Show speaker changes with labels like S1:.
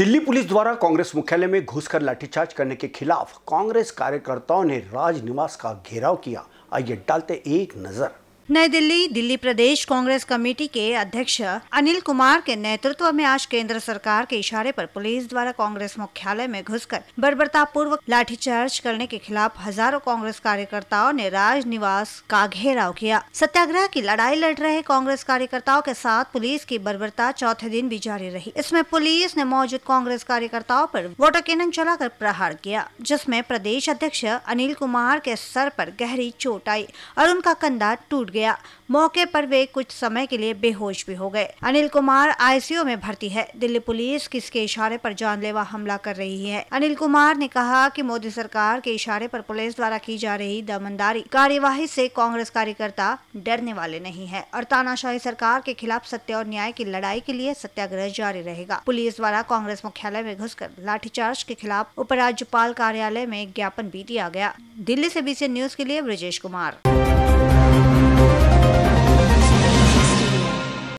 S1: Delhi police द्वारा कांग्रेस मुख्यालय में घुसकर लाठीचार्ज करने के खिलाफ कांग्रेस कार्यकर्ताओं ने राजनिवास का घेराव किया आइए डालते एक नजर
S2: नई दिल्ली दिल्ली प्रदेश कांग्रेस कमेटी के अध्यक्ष अनिल कुमार के नेतृत्व में आज केंद्र सरकार के इशारे पर पुलिस द्वारा कांग्रेस मुख्यालय में घुसकर पूर्व लाठीचार्ज करने के खिलाफ हजारों कांग्रेस कार्यकर्ताओं ने राजनिवास का घेराव किया सत्याग्रह की लड़ाई लड़ रहे कांग्रेस कार्यकर्ताओं के साथ पुलिस की बर्बरता चौथे दिन भी जारी रही इसमें पुलिस ने मौजूद कांग्रेस कार्यकर्ताओं पर वोटर कैनन चलाकर प्रहार किया जिसमें प्रदेश अध्यक्ष अनिल कुमार के सर पर गहरी चोट आई और उनका कंधा टूट गया गया मौके पर वे कुछ समय के लिए बेहोश भी हो गए अनिल कुमार आईसीयू में भर्ती है दिल्ली पुलिस किसके इशारे पर जानलेवा हमला कर रही है अनिल कुमार ने कहा कि मोदी सरकार के इशारे पर पुलिस द्वारा की जा रही दमनदारी कार्यवाही से कांग्रेस कार्यकर्ता डरने वाले नहीं है और तानाशाही सरकार के खिलाफ सत्य और न्याय की लड़ाई के लिए सत्याग्रह जारी रहेगा पुलिस द्वारा कांग्रेस मुख्यालय में घुसकर लाठीचार्ज के खिलाफ उपराज्यपाल कार्यालय में ज्ञापन भी दिया गया दिल्ली से बीसी न्यूज के लिए ब्रजेश कुमार